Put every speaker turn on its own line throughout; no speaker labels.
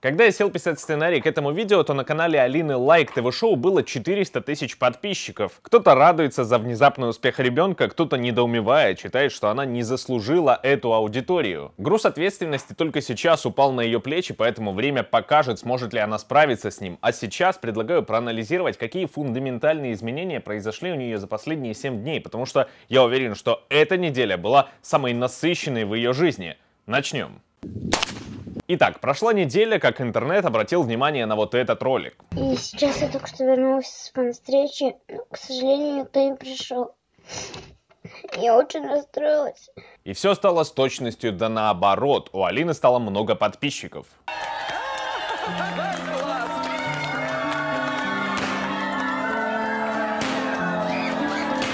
Когда я сел писать сценарий к этому видео, то на канале Алины Лайк ТВ Шоу было 400 тысяч подписчиков. Кто-то радуется за внезапный успех ребенка, кто-то недоумевая считает, что она не заслужила эту аудиторию. Груз ответственности только сейчас упал на ее плечи, поэтому время покажет, сможет ли она справиться с ним. А сейчас предлагаю проанализировать, какие фундаментальные изменения произошли у нее за последние 7 дней, потому что я уверен, что эта неделя была самой насыщенной в ее жизни. Начнем. Итак, прошла неделя, как интернет обратил внимание на вот этот ролик. И сейчас я только что вернулась с фан-встречи, но, к сожалению, никто не пришел. Я очень расстроилась. И все стало с точностью да наоборот. У Алины стало много подписчиков.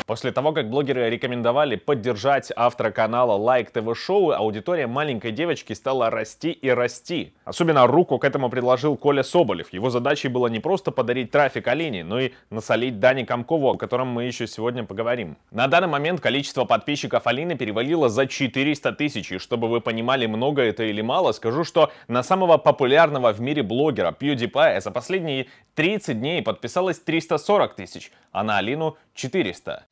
После того, как блогеры рекомендовали поддержать автора канала Like TV Show, аудитория маленькой девочки стала расти и расти. Особенно руку к этому предложил Коля Соболев. Его задачей было не просто подарить трафик Алине, но и насолить Дани Комкову, о котором мы еще сегодня поговорим. На данный момент количество подписчиков Алины перевалило за 400 тысяч. И чтобы вы понимали, много это или мало, скажу, что на самого популярного в мире блогера PewDiePie за последние 30 дней подписалось 340 тысяч, а на Алину 400.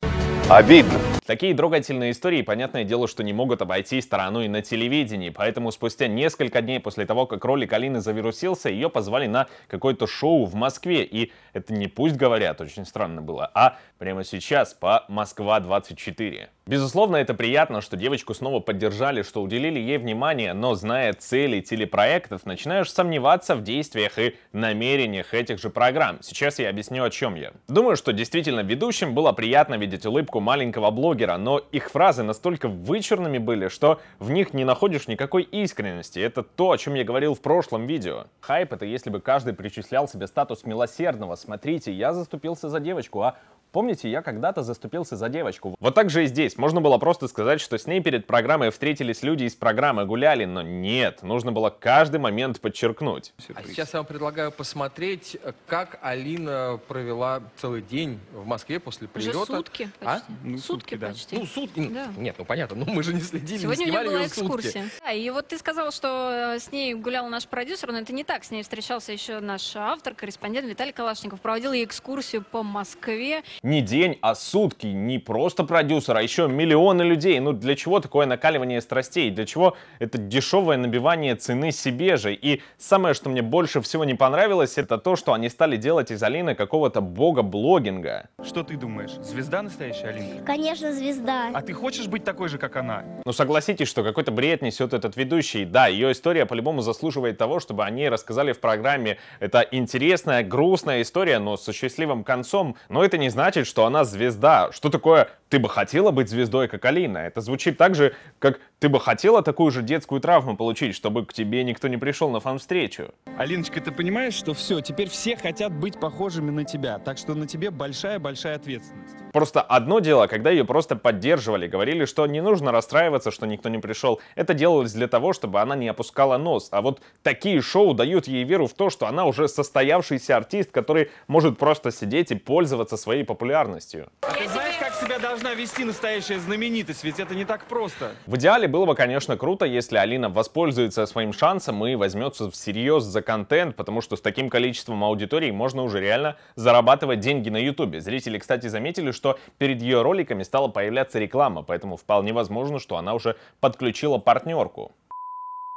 Обидно. Такие трогательные истории, понятное дело, что не могут обойти стороной на телевидении, поэтому спустя несколько дней после того, как ролик Алины завирусился, ее позвали на какое-то шоу в Москве, и это не пусть говорят, очень странно было, а прямо сейчас по Москва-24. Безусловно, это приятно, что девочку снова поддержали, что уделили ей внимание, но зная цели телепроектов, начинаешь сомневаться в действиях и намерениях этих же программ. Сейчас я объясню, о чем я. Думаю, что действительно ведущим было приятно видеть улыбку маленького блогера, блогера, но их фразы настолько вычурными были, что в них не находишь никакой искренности. Это то, о чем я говорил в прошлом видео. Хайп — это если бы каждый причислял себе статус милосердного. Смотрите, я заступился за девочку, а Помните, я когда-то заступился за девочку. Вот так же и здесь. Можно было просто сказать, что с ней перед программой встретились люди из программы, гуляли, но нет. Нужно было каждый момент подчеркнуть. А сейчас я вам предлагаю посмотреть, как Алина провела целый день в Москве после прилета. Уже сутки а? почти. А? Ну, сутки, сутки да. почти. Ну, сутки. Да. Нет, ну понятно, но ну, мы же не
следили, Сегодня не снимали у меня была ее экскурсия. Сутки. Да, и вот ты сказал, что э, с ней гулял наш продюсер, но это не так. С ней встречался еще наш автор, корреспондент Виталий Калашников. Проводил ей экскурсию по Москве
не день, а сутки, не просто продюсер, а еще миллионы людей. Ну для чего такое накаливание страстей? Для чего это дешевое набивание цены себе же? И самое, что мне больше всего не понравилось, это то, что они стали делать из Алины какого-то бога блогинга. Что ты думаешь, звезда настоящая Алина? Конечно, звезда. А ты хочешь быть такой же, как она? Ну согласитесь, что какой-то бред несет этот ведущий. Да, ее история по-любому заслуживает того, чтобы они рассказали в программе. Это интересная, грустная история, но со счастливым концом. Но это не значит, значит, что она звезда. Что такое «ты бы хотела быть звездой, как Алина»? Это звучит так же, как ты бы хотела такую же детскую травму получить, чтобы к тебе никто не пришел на фан-встречу? Алиночка, ты понимаешь, что все, теперь все хотят быть похожими на тебя, так что на тебе большая-большая ответственность. Просто одно дело, когда ее просто поддерживали, говорили, что не нужно расстраиваться, что никто не пришел. Это делалось для того, чтобы она не опускала нос. А вот такие шоу дают ей веру в то, что она уже состоявшийся артист, который может просто сидеть и пользоваться своей популярностью. А ты знаешь, как себя должна вести настоящая знаменитость? Ведь это не так просто. В идеале канале было бы, конечно, круто, если Алина воспользуется своим шансом и возьмется всерьез за контент, потому что с таким количеством аудитории можно уже реально зарабатывать деньги на YouTube. Зрители, кстати, заметили, что перед ее роликами стала появляться реклама, поэтому вполне возможно, что она уже подключила партнерку.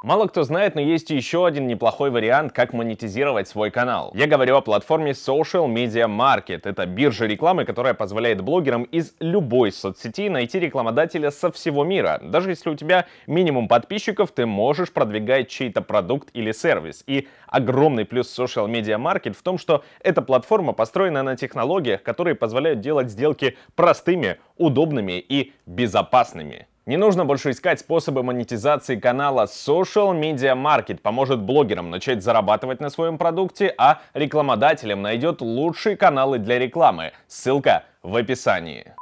Мало кто знает, но есть еще один неплохой вариант, как монетизировать свой канал. Я говорю о платформе Social Media Market. Это биржа рекламы, которая позволяет блогерам из любой соцсети найти рекламодателя со всего мира. Даже если у тебя минимум подписчиков, ты можешь продвигать чей-то продукт или сервис. И огромный плюс Social Media Market в том, что эта платформа построена на технологиях, которые позволяют делать сделки простыми, удобными и безопасными. Не нужно больше искать способы монетизации канала. Social Media Market поможет блогерам начать зарабатывать на своем продукте, а рекламодателям найдет лучшие каналы для рекламы. Ссылка в описании.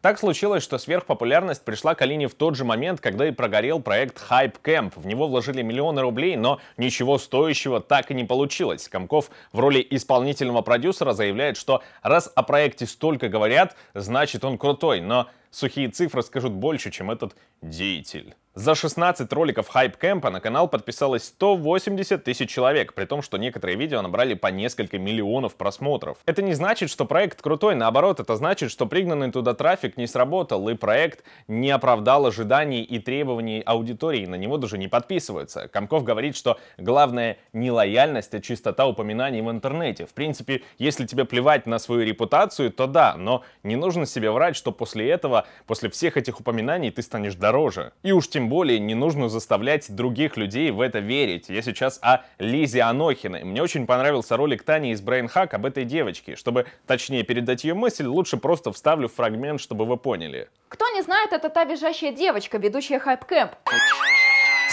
Так случилось, что сверхпопулярность пришла к Алине в тот же момент, когда и прогорел проект Hype Camp. В него вложили миллионы рублей, но ничего стоящего так и не получилось. Комков в роли исполнительного продюсера заявляет, что раз о проекте столько говорят, значит он крутой. Но сухие цифры скажут больше, чем этот деятель. За 16 роликов Hype Camp на канал подписалось 180 тысяч человек, при том, что некоторые видео набрали по несколько миллионов просмотров. Это не значит, что проект крутой, наоборот, это значит, что пригнанный туда трафик не сработал, и проект не оправдал ожиданий и требований аудитории, на него даже не подписываются. Комков говорит, что главное не лояльность, а чистота упоминаний в интернете. В принципе, если тебе плевать на свою репутацию, то да, но не нужно себе врать, что после этого, после всех этих упоминаний ты станешь дороже. И уж тем более не нужно заставлять других людей в это верить. Я сейчас о Лизе Анохиной. Мне очень понравился ролик Тани из Брейнхак об этой девочке. Чтобы точнее передать ее мысль, лучше просто вставлю фрагмент, чтобы вы поняли.
Кто не знает, это та визжащая девочка, ведущая хайп-кэмп.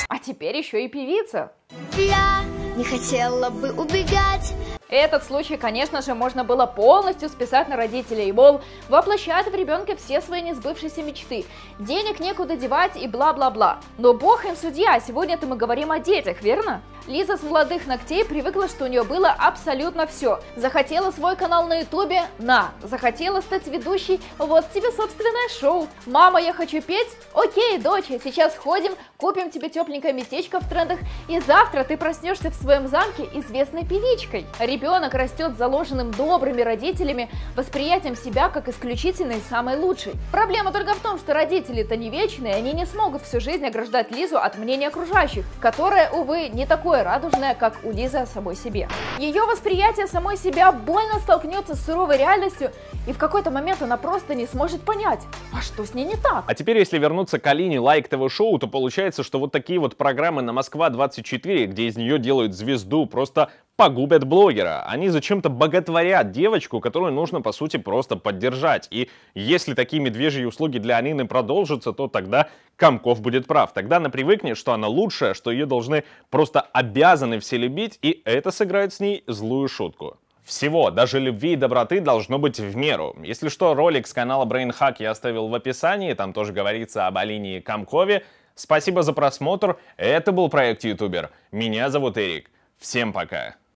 А теперь еще и певица. Я не хотела бы убегать этот случай, конечно же, можно было полностью списать на родителей, мол, воплощают в ребенке все свои несбывшиеся мечты, денег некуда девать и бла-бла-бла. Но бог им судья, сегодня-то мы говорим о детях, верно? Лиза с молодых ногтей привыкла, что у нее было абсолютно все. Захотела свой канал на ютубе – на. Захотела стать ведущей – вот тебе собственное шоу. Мама, я хочу петь? Окей, доча, сейчас ходим, купим тебе тепленькое местечко в трендах, и завтра ты проснешься в своем замке известной певичкой. Ребенок растет заложенным добрыми родителями, восприятием себя как исключительной и самой лучшей. Проблема только в том, что родители-то не вечные, они не смогут всю жизнь ограждать Лизу от мнения окружающих, которое, увы, не такое здоровая, радужная, как у Лизы о самой себе. Ее восприятие самой себя больно столкнется с суровой реальностью и в какой-то момент она просто не сможет понять, а что с ней не так.
А теперь, если вернуться к Алине Лайк ТВ Шоу, то получается, что вот такие вот программы на Москва-24, где из нее делают звезду, просто погубят блогера. Они зачем-то боготворят девочку, которую нужно, по сути, просто поддержать. И если такие медвежьи услуги для Анины продолжатся, то тогда Комков будет прав. Тогда она привыкнет, что она лучшая, что ее должны просто обязаны все любить, и это сыграет с ней злую шутку. Всего, даже любви и доброты должно быть в меру. Если что, ролик с канала Brain Hack я оставил в описании, там тоже говорится об Алине Камкове. Спасибо за просмотр, это был проект Ютубер. Меня зовут Эрик. Всем пока.